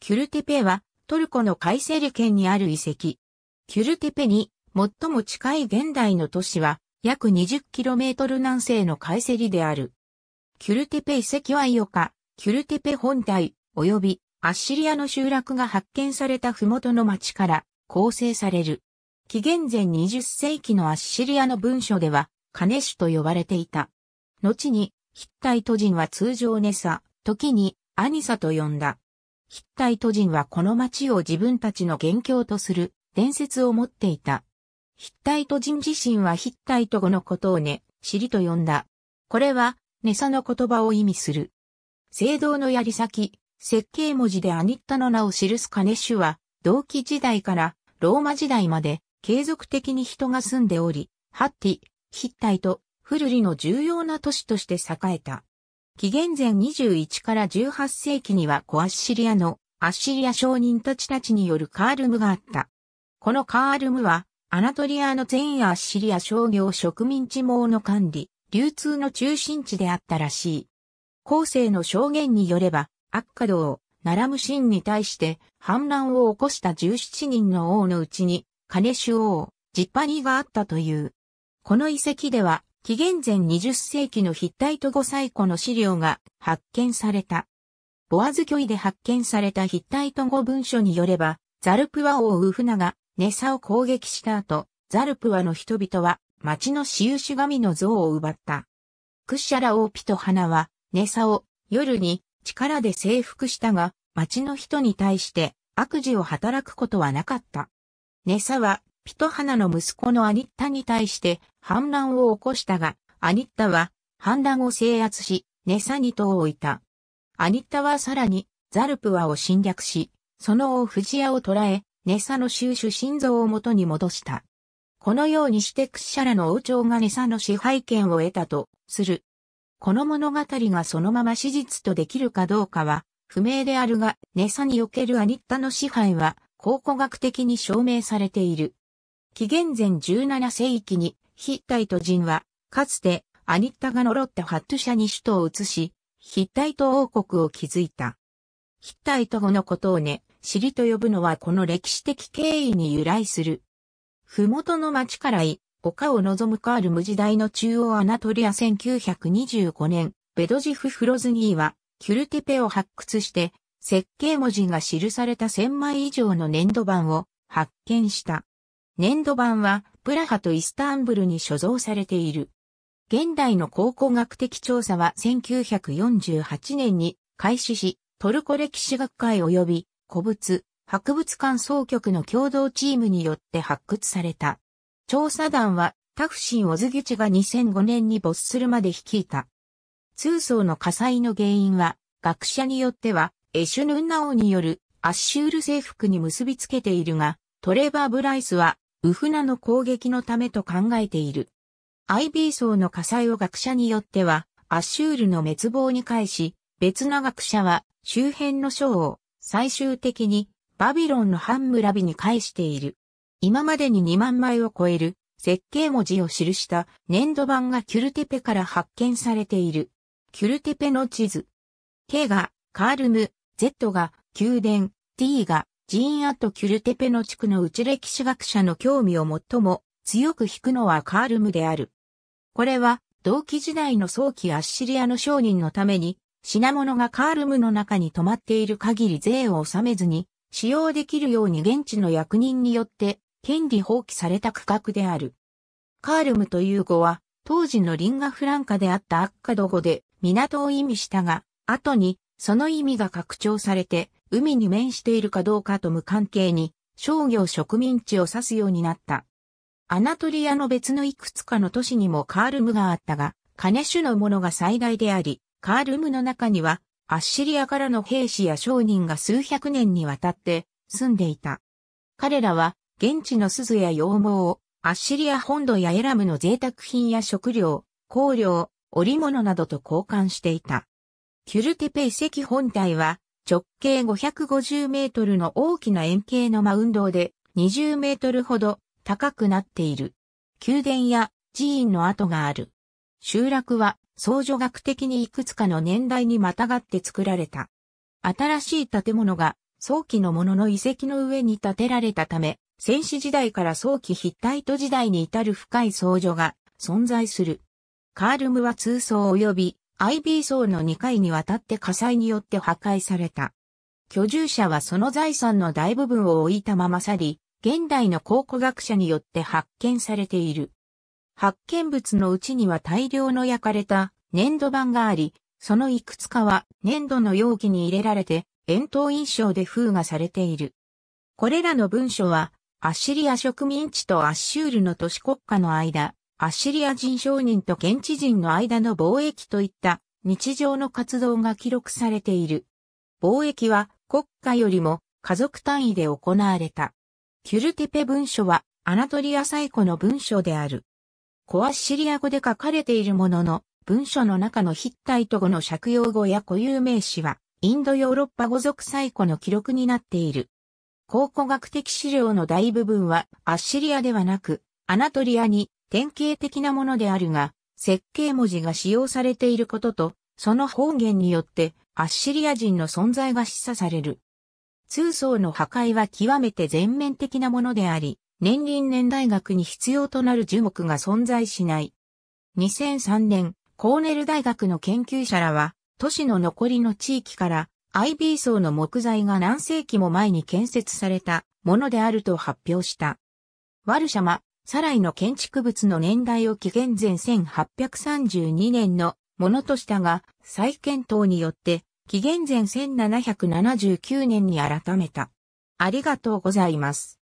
キュルテペはトルコのカイセリ県にある遺跡。キュルテペに最も近い現代の都市は約 20km 南西のカイセリである。キュルテペ遺跡はイオカ、キュルテペ本体及びアッシリアの集落が発見された麓の町から構成される。紀元前20世紀のアッシリアの文書ではカネシュと呼ばれていた。後にヒッタイト人は通常ネサ、時にアニサと呼んだ。ヒッタイト人はこの町を自分たちの元凶とする伝説を持っていた。ヒッタイト人自身はヒッタイト語のことをね、尻と呼んだ。これは、ネサの言葉を意味する。聖堂の槍先、設計文字でアニッタの名を記すカネッシュは、同期時代からローマ時代まで継続的に人が住んでおり、ハッティ、ヒッタイト、フルリの重要な都市として栄えた。紀元前21から18世紀にはコアッシリアのアッシリア商人たちたちによるカールムがあった。このカールムは、アナトリアの全アッシリア商業植民地網の管理、流通の中心地であったらしい。後世の証言によれば、アッカドを、ナラムシンに対して反乱を起こした17人の王のうちに、カネシュ王、ジッパニがあったという。この遺跡では、紀元前20世紀のヒッタイト語最古の資料が発見された。ボアズョ位で発見されたヒッタイト語文書によれば、ザルプワ王追う船がネサを攻撃した後、ザルプワの人々は町の私有主神の像を奪った。クッシャラ王ピト花はネサを夜に力で征服したが、町の人に対して悪事を働くことはなかった。ネサはピトハナの息子のアニッタに対して反乱を起こしたが、アニッタは反乱を制圧し、ネサニトを置いた。アニッタはさらにザルプワを侵略し、その王フジを捕らえ、ネサの収主心臓を元に戻した。このようにしてクッシャラの王朝がネサの支配権を得たとする。この物語がそのまま史実とできるかどうかは不明であるが、ネサにおけるアニッタの支配は考古学的に証明されている。紀元前17世紀にヒッタイト人は、かつてアニッタが呪ったハット社に首都を移し、ヒッタイト王国を築いた。ヒッタイト語のことをね、尻と呼ぶのはこの歴史的経緯に由来する。麓の町からい、丘を望むカールム時代の中央アナトリア1925年、ベドジフ・フロズニーは、キュルティペを発掘して、設計文字が記された1000枚以上の粘土板を発見した。粘土板はプラハとイスタンブルに所蔵されている。現代の考古学的調査は1948年に開始し、トルコ歴史学会及び古物、博物館総局の共同チームによって発掘された。調査団はタフシン・オズギチが2005年に没するまで率いた。通層の火災の原因は、学者によっては、エシュヌンナオによるアッシュール征服に結びつけているが、トレバー・ブライスはウフナの攻撃のためと考えている。アイビー層の火災を学者によっては、アッシュールの滅亡に返し、別の学者は周辺の章を最終的にバビロンのハンムラビに返している。今までに2万枚を超える設計文字を記した粘土板がキュルテペから発見されている。キュルテペの地図。K がカールム、Z が宮殿、T がジーン・アット・キュルテペの地区の内歴史学者の興味を最も強く引くのはカールムである。これは、同期時代の早期アッシリアの商人のために、品物がカールムの中に泊まっている限り税を納めずに、使用できるように現地の役人によって、権利放棄された区画である。カールムという語は、当時のリンガフランカであったアッカド語で、港を意味したが、後に、その意味が拡張されて、海に面しているかどうかと無関係に、商業植民地を指すようになった。アナトリアの別のいくつかの都市にもカールムがあったが、金種のものが最大であり、カールムの中には、アッシリアからの兵士や商人が数百年にわたって住んでいた。彼らは、現地の鈴や羊毛を、アッシリア本土やエラムの贅沢品や食料、香料、織物などと交換していた。キュルテペ遺跡本体は、直径550メートルの大きな円形のマウンドで20メートルほど高くなっている。宮殿や寺院の跡がある。集落は創除学的にいくつかの年代にまたがって作られた。新しい建物が早期のものの遺跡の上に建てられたため、戦死時代から早期ヒッタイト時代に至る深い創除が存在する。カールムは通奏及び IB 層の2回にわたって火災によって破壊された。居住者はその財産の大部分を置いたまま去り、現代の考古学者によって発見されている。発見物のうちには大量の焼かれた粘土板があり、そのいくつかは粘土の容器に入れられて、円筒印象で封がされている。これらの文書は、アッシリア植民地とアッシュールの都市国家の間、アッシリア人商人と現地人の間の貿易といった日常の活動が記録されている。貿易は国家よりも家族単位で行われた。キュルテペ文書はアナトリア最古の文書である。コアッシリア語で書かれているものの、文書の中のヒッタイト語の借用語や固有名詞は、インドヨーロッパ語族最古の記録になっている。考古学的資料の大部分はアッシリアではなく、アナトリアに典型的なものであるが、設計文字が使用されていることと、その方言によってアッシリア人の存在が示唆される。通層の破壊は極めて全面的なものであり、年輪年大学に必要となる樹木が存在しない。2003年、コーネル大学の研究者らは、都市の残りの地域から、IB 層の木材が何世紀も前に建設されたものであると発表した。ワルシャマ、サライの建築物の年代を紀元前1832年のものとしたが、再検討によって、紀元前1779年に改めた。ありがとうございます。